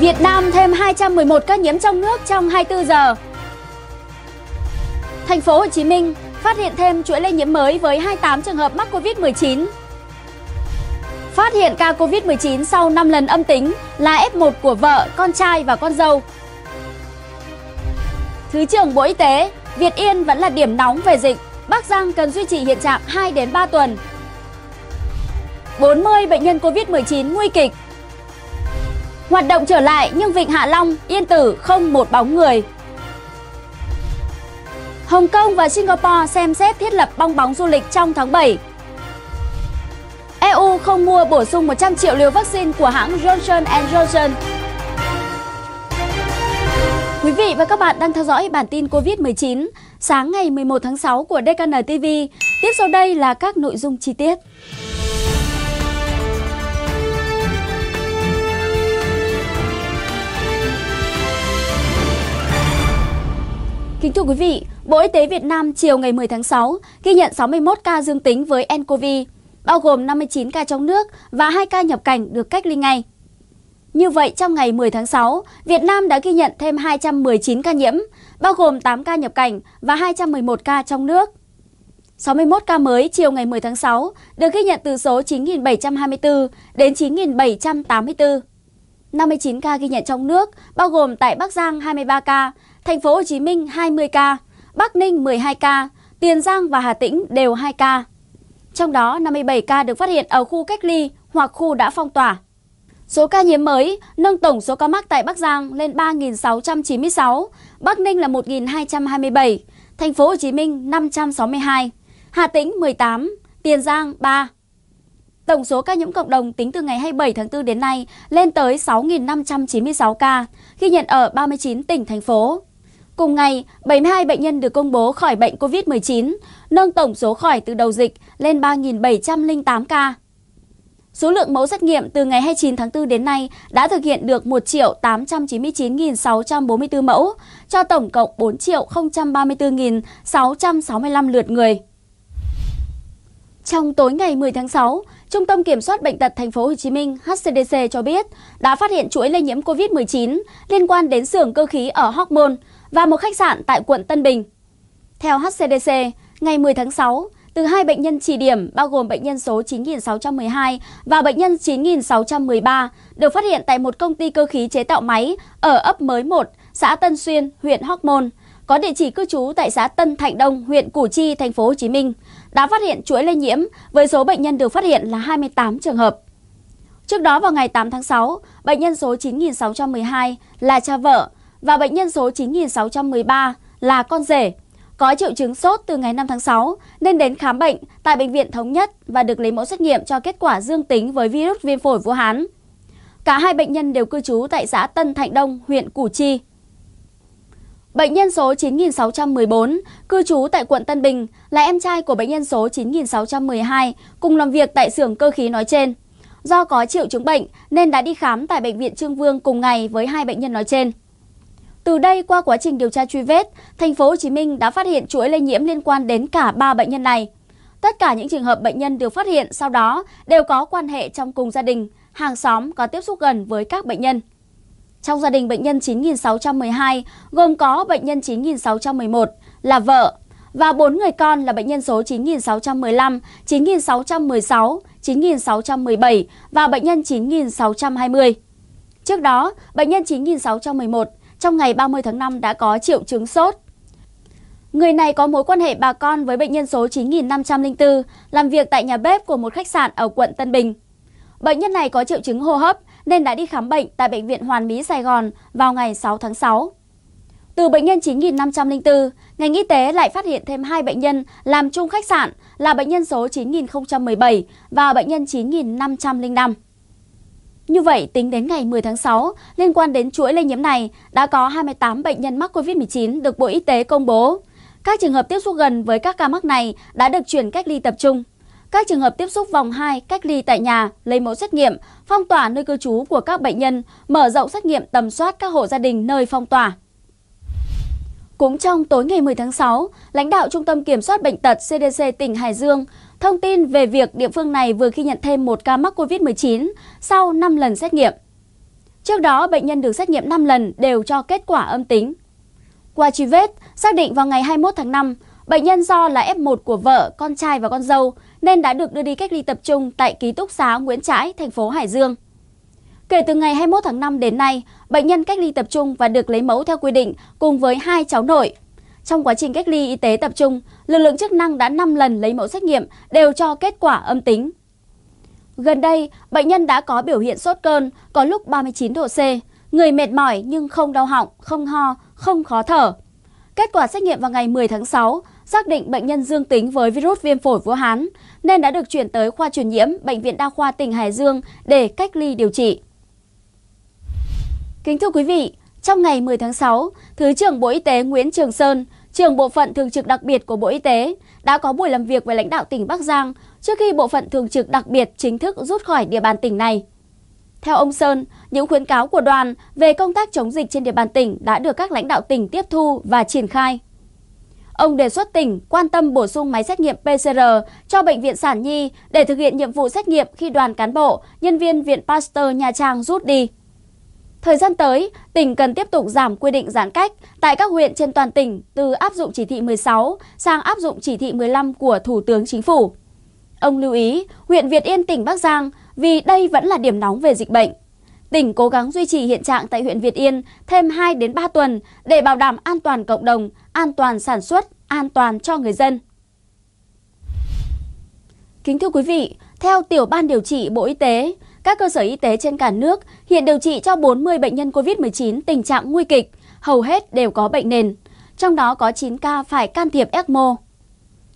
Việt Nam thêm 211 ca nhiễm trong nước trong 24 giờ. Thành phố Hồ Chí Minh phát hiện thêm chuỗi lây nhiễm mới với 28 trường hợp mắc Covid-19. Phát hiện ca Covid-19 sau 5 lần âm tính là F1 của vợ, con trai và con dâu. Thứ trưởng Bộ Y tế, Việt Yên vẫn là điểm nóng về dịch, Bắc Giang cần duy trì hiện trạng 2 đến 3 tuần. 40 bệnh nhân Covid-19 nguy kịch Hoạt động trở lại nhưng Vịnh Hạ Long, Yên Tử không một bóng người. Hồng Kông và Singapore xem xét thiết lập bong bóng du lịch trong tháng 7. EU không mua bổ sung 100 triệu liều vaccine của hãng Johnson Johnson. Quý vị và các bạn đang theo dõi bản tin COVID-19 sáng ngày 11 tháng 6 của DKN TV. Tiếp sau đây là các nội dung chi tiết. Kính thưa quý vị, Bộ Y tế Việt Nam chiều ngày 10 tháng 6 ghi nhận 61 ca dương tính với nCoV, bao gồm 59 ca trong nước và 2 ca nhập cảnh được cách ly ngay. Như vậy, trong ngày 10 tháng 6, Việt Nam đã ghi nhận thêm 219 ca nhiễm, bao gồm 8 ca nhập cảnh và 211 ca trong nước. 61 ca mới chiều ngày 10 tháng 6 được ghi nhận từ số 9.724 đến 9.784. 59 ca ghi nhận trong nước, bao gồm tại Bắc Giang 23 ca, Thành phố Hồ Chí Minh 20 ca, Bắc Ninh 12 ca, Tiền Giang và Hà Tĩnh đều 2 ca. Trong đó 57 ca được phát hiện ở khu cách ly hoặc khu đã phong tỏa. Số ca nhiễm mới nâng tổng số ca mắc tại Bắc Giang lên 3.696, Bắc Ninh là 1.227, Thành phố Hồ Chí Minh 562, Hà Tĩnh 18, Tiền Giang 3. Tổng số ca nhiễm cộng đồng tính từ ngày 27 tháng 4 đến nay lên tới 6.596 ca, ghi nhận ở 39 tỉnh, thành phố. Cùng ngày, 72 bệnh nhân được công bố khỏi bệnh COVID-19, nâng tổng số khỏi từ đầu dịch lên 3.708 ca. Số lượng mẫu xét nghiệm từ ngày 29 tháng 4 đến nay đã thực hiện được 1.899.644 mẫu, cho tổng cộng 4.034.665 lượt người. Trong tối ngày 10 tháng 6, Trung tâm Kiểm soát Bệnh tật Thành phố Hồ Chí Minh HCDC cho biết đã phát hiện chuỗi lây nhiễm COVID-19 liên quan đến xưởng cơ khí ở Hóc Môn, và một khách sạn tại quận Tân Bình. Theo HCDC, ngày 10 tháng 6, từ hai bệnh nhân chỉ điểm bao gồm bệnh nhân số 9612 và bệnh nhân 9613 được phát hiện tại một công ty cơ khí chế tạo máy ở ấp Mới 1, xã Tân Xuyên, huyện Hóc Môn, có địa chỉ cư trú tại xã Tân Thạnh Đông, huyện Củ Chi, thành phố Hồ Chí Minh, đã phát hiện chuỗi lây nhiễm với số bệnh nhân được phát hiện là 28 trường hợp. Trước đó vào ngày 8 tháng 6, bệnh nhân số 9612 là cha vợ và bệnh nhân số 9613 là con rể, có triệu chứng sốt từ ngày 5 tháng 6 nên đến khám bệnh tại Bệnh viện Thống Nhất và được lấy mẫu xét nghiệm cho kết quả dương tính với virus viêm phổi Vũ Hán. Cả hai bệnh nhân đều cư trú tại xã Tân Thạnh Đông, huyện Củ Chi. Bệnh nhân số 9614 cư trú tại quận Tân Bình là em trai của bệnh nhân số 9612 cùng làm việc tại xưởng cơ khí nói trên. Do có triệu chứng bệnh nên đã đi khám tại bệnh viện Trương Vương cùng ngày với hai bệnh nhân nói trên. Từ đây qua quá trình điều tra truy vết, thành phố Hồ Chí Minh đã phát hiện chuỗi lây nhiễm liên quan đến cả 3 bệnh nhân này. Tất cả những trường hợp bệnh nhân được phát hiện sau đó đều có quan hệ trong cùng gia đình, hàng xóm có tiếp xúc gần với các bệnh nhân. Trong gia đình bệnh nhân 9612 gồm có bệnh nhân 9611 là vợ và 4 người con là bệnh nhân số 9615, 9616, 9617 và bệnh nhân 9620. Trước đó, bệnh nhân 9611 trong ngày 30 tháng 5 đã có triệu chứng sốt. Người này có mối quan hệ bà con với bệnh nhân số 9504, làm việc tại nhà bếp của một khách sạn ở quận Tân Bình. Bệnh nhân này có triệu chứng hô hấp nên đã đi khám bệnh tại Bệnh viện Hoàn Mỹ Sài Gòn vào ngày 6 tháng 6. Từ bệnh nhân 9504, ngành y tế lại phát hiện thêm hai bệnh nhân làm chung khách sạn là bệnh nhân số 9017 và bệnh nhân 9505. Như vậy, tính đến ngày 10 tháng 6, liên quan đến chuỗi lây nhiễm này, đã có 28 bệnh nhân mắc COVID-19 được Bộ Y tế công bố. Các trường hợp tiếp xúc gần với các ca mắc này đã được chuyển cách ly tập trung. Các trường hợp tiếp xúc vòng 2 cách ly tại nhà, lấy mẫu xét nghiệm, phong tỏa nơi cư trú của các bệnh nhân, mở rộng xét nghiệm tầm soát các hộ gia đình nơi phong tỏa. Cũng trong tối ngày 10 tháng 6, lãnh đạo Trung tâm Kiểm soát Bệnh tật CDC tỉnh Hải Dương Thông tin về việc địa phương này vừa ghi nhận thêm một ca mắc COVID-19 sau 5 lần xét nghiệm. Trước đó, bệnh nhân được xét nghiệm 5 lần đều cho kết quả âm tính. Qua truy vết, xác định vào ngày 21 tháng 5, bệnh nhân do là F1 của vợ, con trai và con dâu nên đã được đưa đi cách ly tập trung tại ký túc xá Nguyễn Trãi, thành phố Hải Dương. Kể từ ngày 21 tháng 5 đến nay, bệnh nhân cách ly tập trung và được lấy mẫu theo quy định cùng với hai cháu nội trong quá trình cách ly y tế tập trung, lực lượng chức năng đã 5 lần lấy mẫu xét nghiệm đều cho kết quả âm tính. Gần đây, bệnh nhân đã có biểu hiện sốt cơn, có lúc 39 độ C, người mệt mỏi nhưng không đau họng, không ho, không khó thở. Kết quả xét nghiệm vào ngày 10 tháng 6 xác định bệnh nhân dương tính với virus viêm phổi Vũ Hán nên đã được chuyển tới khoa truyền nhiễm Bệnh viện Đa khoa tỉnh Hải Dương để cách ly điều trị. Kính thưa quý vị, trong ngày 10 tháng 6, Thứ trưởng Bộ Y tế Nguyễn Trường Sơn trưởng Bộ phận Thường trực đặc biệt của Bộ Y tế, đã có buổi làm việc với lãnh đạo tỉnh Bắc Giang trước khi Bộ phận Thường trực đặc biệt chính thức rút khỏi địa bàn tỉnh này. Theo ông Sơn, những khuyến cáo của đoàn về công tác chống dịch trên địa bàn tỉnh đã được các lãnh đạo tỉnh tiếp thu và triển khai. Ông đề xuất tỉnh quan tâm bổ sung máy xét nghiệm PCR cho Bệnh viện Sản Nhi để thực hiện nhiệm vụ xét nghiệm khi đoàn cán bộ, nhân viên Viện Pasteur Nha Trang rút đi. Thời gian tới, tỉnh cần tiếp tục giảm quy định giãn cách tại các huyện trên toàn tỉnh từ áp dụng chỉ thị 16 sang áp dụng chỉ thị 15 của Thủ tướng Chính phủ. Ông lưu ý, huyện Việt Yên tỉnh Bắc Giang vì đây vẫn là điểm nóng về dịch bệnh. Tỉnh cố gắng duy trì hiện trạng tại huyện Việt Yên thêm 2 đến 3 tuần để bảo đảm an toàn cộng đồng, an toàn sản xuất, an toàn cho người dân. Kính thưa quý vị, theo tiểu ban điều trị Bộ Y tế, các cơ sở y tế trên cả nước hiện điều trị cho 40 bệnh nhân COVID-19 tình trạng nguy kịch, hầu hết đều có bệnh nền. Trong đó có 9 ca phải can thiệp ECMO.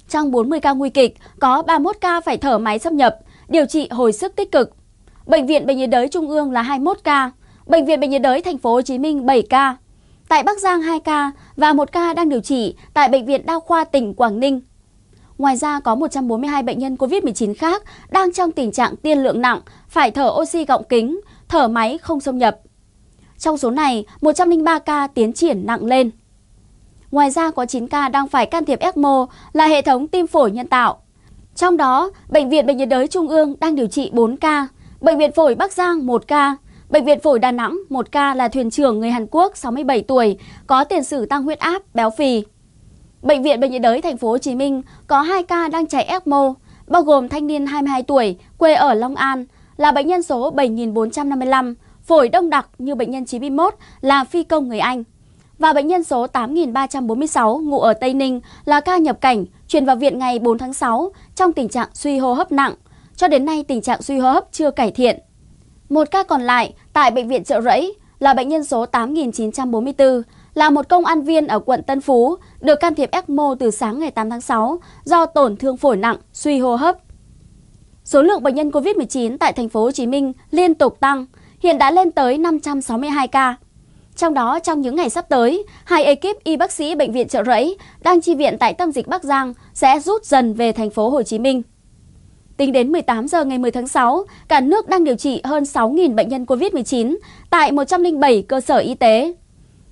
Trong 40 ca nguy kịch, có 31 ca phải thở máy xâm nhập, điều trị hồi sức tích cực. Bệnh viện Bệnh nhiệt đới Trung ương là 21 ca, Bệnh viện Bệnh nhiệt đới Thành phố Hồ Chí Minh 7 ca, tại Bắc Giang 2 ca và 1 ca đang điều trị tại Bệnh viện Đa khoa tỉnh Quảng Ninh Ngoài ra có 142 bệnh nhân COVID-19 khác đang trong tình trạng tiên lượng nặng, phải thở oxy gọng kính, thở máy không xâm nhập. Trong số này, 103 ca tiến triển nặng lên. Ngoài ra có 9 ca đang phải can thiệp ECMO là hệ thống tim phổi nhân tạo. Trong đó, Bệnh viện Bệnh nhiệt đới Trung ương đang điều trị 4 ca, Bệnh viện Phổi Bắc Giang 1 ca, Bệnh viện Phổi Đà Nẵng 1 ca là thuyền trưởng người Hàn Quốc 67 tuổi, có tiền sử tăng huyết áp, béo phì. Bệnh viện Bệnh nhiệt đới thành phố Hồ Chí Minh có 2 ca đang chạy ECMO, bao gồm thanh niên 22 tuổi quê ở Long An là bệnh nhân số 7455, phổi đông đặc như bệnh nhân 91 là phi công người Anh. Và bệnh nhân số 8346 ngụ ở Tây Ninh là ca nhập cảnh chuyển vào viện ngày 4 tháng 6 trong tình trạng suy hô hấp nặng. Cho đến nay tình trạng suy hô hấp chưa cải thiện. Một ca còn lại tại bệnh viện Trợ Rẫy là bệnh nhân số 8944 là một công an viên ở quận Tân Phú, được can thiệp ECMO từ sáng ngày 8 tháng 6 do tổn thương phổi nặng, suy hô hấp. Số lượng bệnh nhân COVID-19 tại thành phố Hồ Chí Minh liên tục tăng, hiện đã lên tới 562 ca. Trong đó, trong những ngày sắp tới, hai ekip y bác sĩ bệnh viện Trợ Rẫy đang chi viện tại tâm dịch Bắc Giang sẽ rút dần về thành phố Hồ Chí Minh. Tính đến 18 giờ ngày 10 tháng 6, cả nước đang điều trị hơn 6.000 bệnh nhân COVID-19 tại 107 cơ sở y tế.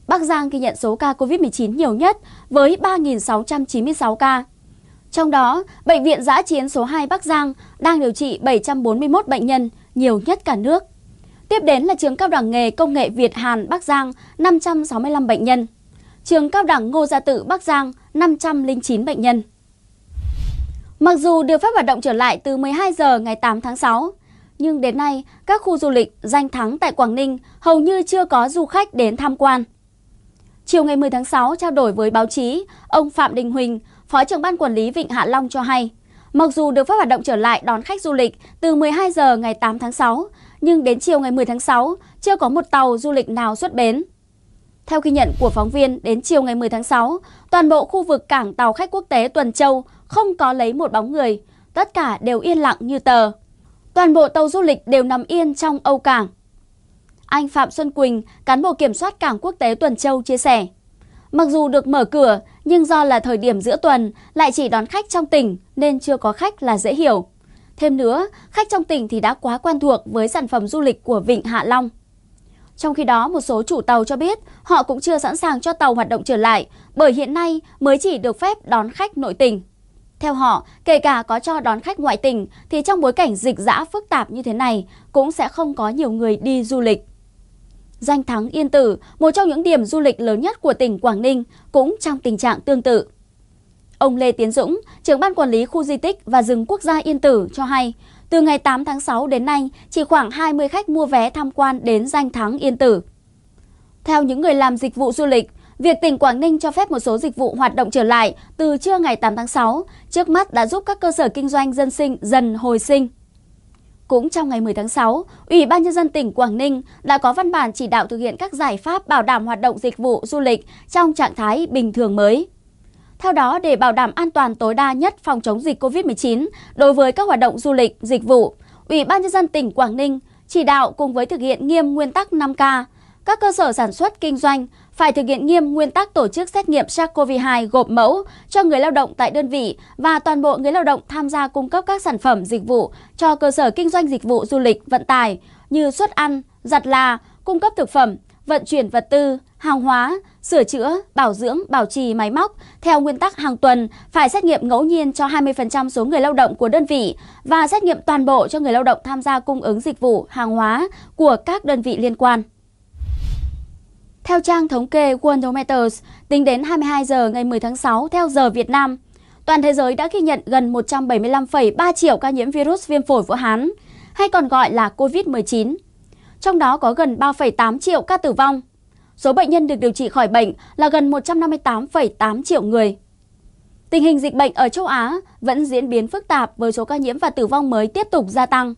Bắc Giang ghi nhận số ca COVID-19 nhiều nhất với 3.696 ca. Trong đó, Bệnh viện Giã Chiến số 2 Bắc Giang đang điều trị 741 bệnh nhân, nhiều nhất cả nước. Tiếp đến là trường cao đẳng nghề công nghệ Việt Hàn Bắc Giang 565 bệnh nhân. Trường cao đẳng Ngô Gia Tự Bắc Giang 509 bệnh nhân. Mặc dù được phép hoạt động trở lại từ 12 giờ ngày 8 tháng 6, nhưng đến nay các khu du lịch danh thắng tại Quảng Ninh hầu như chưa có du khách đến tham quan. Chiều ngày 10 tháng 6, trao đổi với báo chí, ông Phạm Đình Huỳnh, Phó trưởng Ban Quản lý Vịnh Hạ Long cho hay, mặc dù được phép hoạt động trở lại đón khách du lịch từ 12 giờ ngày 8 tháng 6, nhưng đến chiều ngày 10 tháng 6, chưa có một tàu du lịch nào xuất bến. Theo ghi nhận của phóng viên, đến chiều ngày 10 tháng 6, toàn bộ khu vực cảng tàu khách quốc tế Tuần Châu không có lấy một bóng người, tất cả đều yên lặng như tờ. Toàn bộ tàu du lịch đều nằm yên trong âu cảng. Anh Phạm Xuân Quỳnh, cán bộ kiểm soát cảng quốc tế Tuần Châu chia sẻ. Mặc dù được mở cửa, nhưng do là thời điểm giữa tuần lại chỉ đón khách trong tỉnh nên chưa có khách là dễ hiểu. Thêm nữa, khách trong tỉnh thì đã quá quen thuộc với sản phẩm du lịch của Vịnh Hạ Long. Trong khi đó, một số chủ tàu cho biết họ cũng chưa sẵn sàng cho tàu hoạt động trở lại bởi hiện nay mới chỉ được phép đón khách nội tỉnh. Theo họ, kể cả có cho đón khách ngoại tỉnh thì trong bối cảnh dịch giã phức tạp như thế này cũng sẽ không có nhiều người đi du lịch danh thắng Yên Tử, một trong những điểm du lịch lớn nhất của tỉnh Quảng Ninh, cũng trong tình trạng tương tự. Ông Lê Tiến Dũng, trưởng ban quản lý khu di tích và rừng quốc gia Yên Tử cho hay, từ ngày 8 tháng 6 đến nay, chỉ khoảng 20 khách mua vé tham quan đến danh thắng Yên Tử. Theo những người làm dịch vụ du lịch, việc tỉnh Quảng Ninh cho phép một số dịch vụ hoạt động trở lại từ trưa ngày 8 tháng 6, trước mắt đã giúp các cơ sở kinh doanh dân sinh dần hồi sinh. Cũng trong ngày 10 tháng 6, Ủy ban Nhân dân tỉnh Quảng Ninh đã có văn bản chỉ đạo thực hiện các giải pháp bảo đảm hoạt động dịch vụ du lịch trong trạng thái bình thường mới. Theo đó, để bảo đảm an toàn tối đa nhất phòng chống dịch COVID-19 đối với các hoạt động du lịch, dịch vụ, Ủy ban Nhân dân tỉnh Quảng Ninh chỉ đạo cùng với thực hiện nghiêm nguyên tắc 5K, các cơ sở sản xuất kinh doanh phải thực hiện nghiêm nguyên tắc tổ chức xét nghiệm SARS-CoV-2 gộp mẫu cho người lao động tại đơn vị và toàn bộ người lao động tham gia cung cấp các sản phẩm dịch vụ cho cơ sở kinh doanh dịch vụ du lịch, vận tải như xuất ăn, giặt là, cung cấp thực phẩm, vận chuyển vật tư, hàng hóa, sửa chữa, bảo dưỡng, bảo trì máy móc theo nguyên tắc hàng tuần phải xét nghiệm ngẫu nhiên cho 20% số người lao động của đơn vị và xét nghiệm toàn bộ cho người lao động tham gia cung ứng dịch vụ, hàng hóa của các đơn vị liên quan. Theo trang thống kê Worldometers, tính đến 22 giờ ngày 10 tháng 6 theo giờ Việt Nam, toàn thế giới đã ghi nhận gần 175,3 triệu ca nhiễm virus viêm phổi Vũ Hán, hay còn gọi là COVID-19. Trong đó có gần 3,8 triệu ca tử vong. Số bệnh nhân được điều trị khỏi bệnh là gần 158,8 triệu người. Tình hình dịch bệnh ở châu Á vẫn diễn biến phức tạp với số ca nhiễm và tử vong mới tiếp tục gia tăng.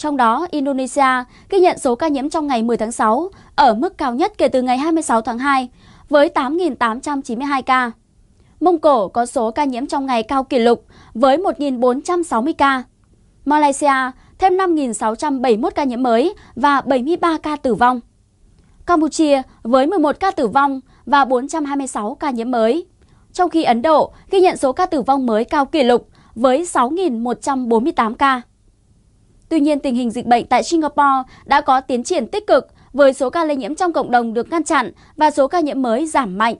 Trong đó, Indonesia ghi nhận số ca nhiễm trong ngày 10 tháng 6 ở mức cao nhất kể từ ngày 26 tháng 2 với 8.892 ca. Mông Cổ có số ca nhiễm trong ngày cao kỷ lục với 1.460 ca. Malaysia thêm 5.671 ca nhiễm mới và 73 ca tử vong. Campuchia với 11 ca tử vong và 426 ca nhiễm mới. Trong khi Ấn Độ ghi nhận số ca tử vong mới cao kỷ lục với 6.148 ca. Tuy nhiên, tình hình dịch bệnh tại Singapore đã có tiến triển tích cực với số ca lây nhiễm trong cộng đồng được ngăn chặn và số ca nhiễm mới giảm mạnh.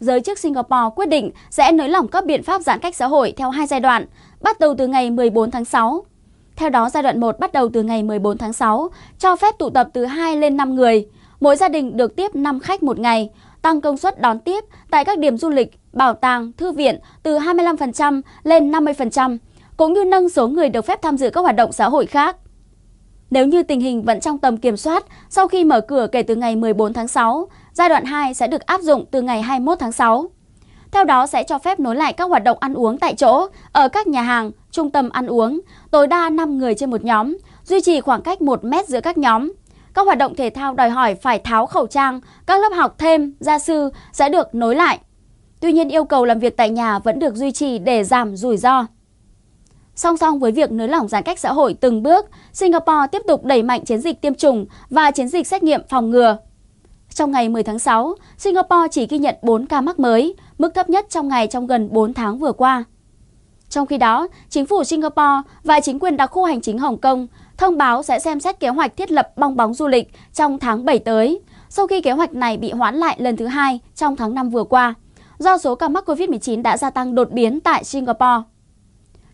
Giới chức Singapore quyết định sẽ nới lỏng các biện pháp giãn cách xã hội theo hai giai đoạn, bắt đầu từ ngày 14 tháng 6. Theo đó, giai đoạn 1 bắt đầu từ ngày 14 tháng 6, cho phép tụ tập từ 2 lên 5 người. Mỗi gia đình được tiếp 5 khách một ngày, tăng công suất đón tiếp tại các điểm du lịch, bảo tàng, thư viện từ 25% lên 50%, cũng như nâng số người được phép tham dự các hoạt động xã hội khác. Nếu như tình hình vẫn trong tầm kiểm soát, sau khi mở cửa kể từ ngày 14 tháng 6, giai đoạn 2 sẽ được áp dụng từ ngày 21 tháng 6. Theo đó sẽ cho phép nối lại các hoạt động ăn uống tại chỗ ở các nhà hàng, trung tâm ăn uống, tối đa 5 người trên một nhóm, duy trì khoảng cách 1 mét giữa các nhóm. Các hoạt động thể thao đòi hỏi phải tháo khẩu trang, các lớp học thêm, gia sư sẽ được nối lại. Tuy nhiên yêu cầu làm việc tại nhà vẫn được duy trì để giảm rủi ro. Song song với việc nới lỏng giãn cách xã hội từng bước, Singapore tiếp tục đẩy mạnh chiến dịch tiêm chủng và chiến dịch xét nghiệm phòng ngừa. Trong ngày 10 tháng 6, Singapore chỉ ghi nhận 4 ca mắc mới, mức thấp nhất trong ngày trong gần 4 tháng vừa qua. Trong khi đó, chính phủ Singapore và chính quyền đặc khu hành chính Hồng Kông thông báo sẽ xem xét kế hoạch thiết lập bong bóng du lịch trong tháng 7 tới, sau khi kế hoạch này bị hoãn lại lần thứ hai trong tháng 5 vừa qua, do số ca mắc COVID-19 đã gia tăng đột biến tại Singapore.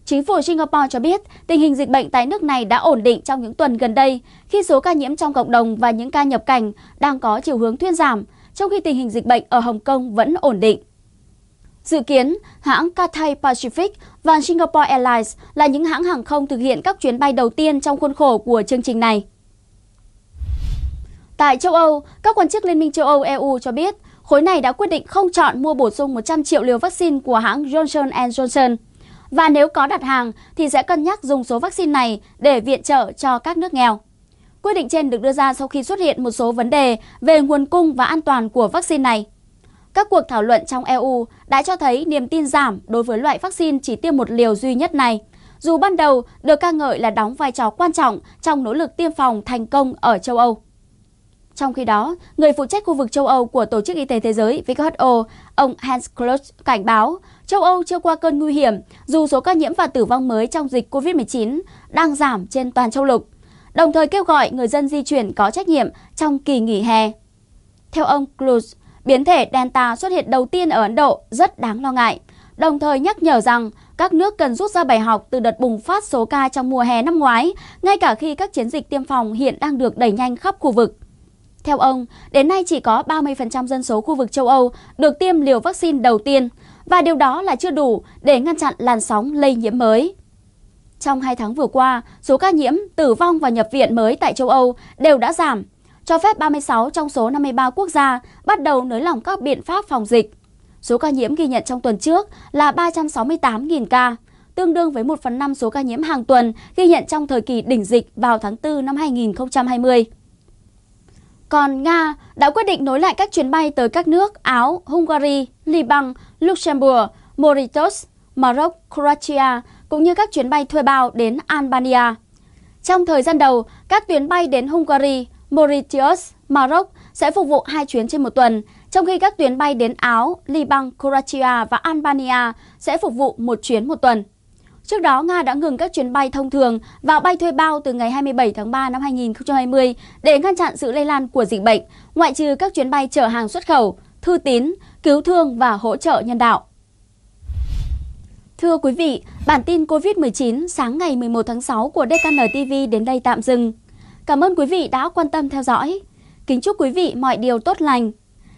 Chính phủ Singapore cho biết tình hình dịch bệnh tại nước này đã ổn định trong những tuần gần đây khi số ca nhiễm trong cộng đồng và những ca nhập cảnh đang có chiều hướng thuyên giảm, trong khi tình hình dịch bệnh ở Hồng Kông vẫn ổn định. Dự kiến, hãng Cathay Pacific và Singapore Airlines là những hãng hàng không thực hiện các chuyến bay đầu tiên trong khuôn khổ của chương trình này. Tại châu Âu, các quan chức Liên minh châu Âu EU cho biết khối này đã quyết định không chọn mua bổ sung 100 triệu liều vaccine của hãng Johnson Johnson. Và nếu có đặt hàng thì sẽ cân nhắc dùng số vaccine này để viện trợ cho các nước nghèo. Quyết định trên được đưa ra sau khi xuất hiện một số vấn đề về nguồn cung và an toàn của vaccine này. Các cuộc thảo luận trong EU đã cho thấy niềm tin giảm đối với loại vaccine chỉ tiêm một liều duy nhất này, dù ban đầu được ca ngợi là đóng vai trò quan trọng trong nỗ lực tiêm phòng thành công ở châu Âu. Trong khi đó, người phụ trách khu vực châu Âu của Tổ chức Y tế Thế giới WHO, ông Hans Kluge cảnh báo châu Âu chưa qua cơn nguy hiểm dù số ca nhiễm và tử vong mới trong dịch COVID-19 đang giảm trên toàn châu lục, đồng thời kêu gọi người dân di chuyển có trách nhiệm trong kỳ nghỉ hè. Theo ông Kluge, biến thể Delta xuất hiện đầu tiên ở Ấn Độ rất đáng lo ngại, đồng thời nhắc nhở rằng các nước cần rút ra bài học từ đợt bùng phát số ca trong mùa hè năm ngoái, ngay cả khi các chiến dịch tiêm phòng hiện đang được đẩy nhanh khắp khu vực. Theo ông, đến nay chỉ có 30% dân số khu vực châu Âu được tiêm liều vaccine đầu tiên và điều đó là chưa đủ để ngăn chặn làn sóng lây nhiễm mới. Trong 2 tháng vừa qua, số ca nhiễm, tử vong và nhập viện mới tại châu Âu đều đã giảm, cho phép 36 trong số 53 quốc gia bắt đầu nới lỏng các biện pháp phòng dịch. Số ca nhiễm ghi nhận trong tuần trước là 368.000 ca, tương đương với 1 phần 5 số ca nhiễm hàng tuần ghi nhận trong thời kỳ đỉnh dịch vào tháng 4 năm 2020. Còn Nga đã quyết định nối lại các chuyến bay tới các nước Áo, Hungary, Liban, Luxembourg, Mauritius, Maroc, Croatia cũng như các chuyến bay thuê bao đến Albania. Trong thời gian đầu, các tuyến bay đến Hungary, Mauritius, Maroc sẽ phục vụ hai chuyến trên một tuần, trong khi các tuyến bay đến Áo, Liban, Croatia và Albania sẽ phục vụ một chuyến một tuần. Trước đó, Nga đã ngừng các chuyến bay thông thường và bay thuê bao từ ngày 27 tháng 3 năm 2020 để ngăn chặn sự lây lan của dịch bệnh, ngoại trừ các chuyến bay chở hàng xuất khẩu, thư tín, cứu thương và hỗ trợ nhân đạo. Thưa quý vị, bản tin COVID-19 sáng ngày 11 tháng 6 của DKN TV đến đây tạm dừng. Cảm ơn quý vị đã quan tâm theo dõi. Kính chúc quý vị mọi điều tốt lành.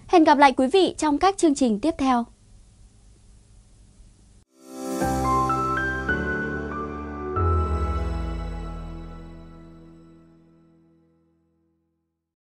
Hẹn gặp lại quý vị trong các chương trình tiếp theo.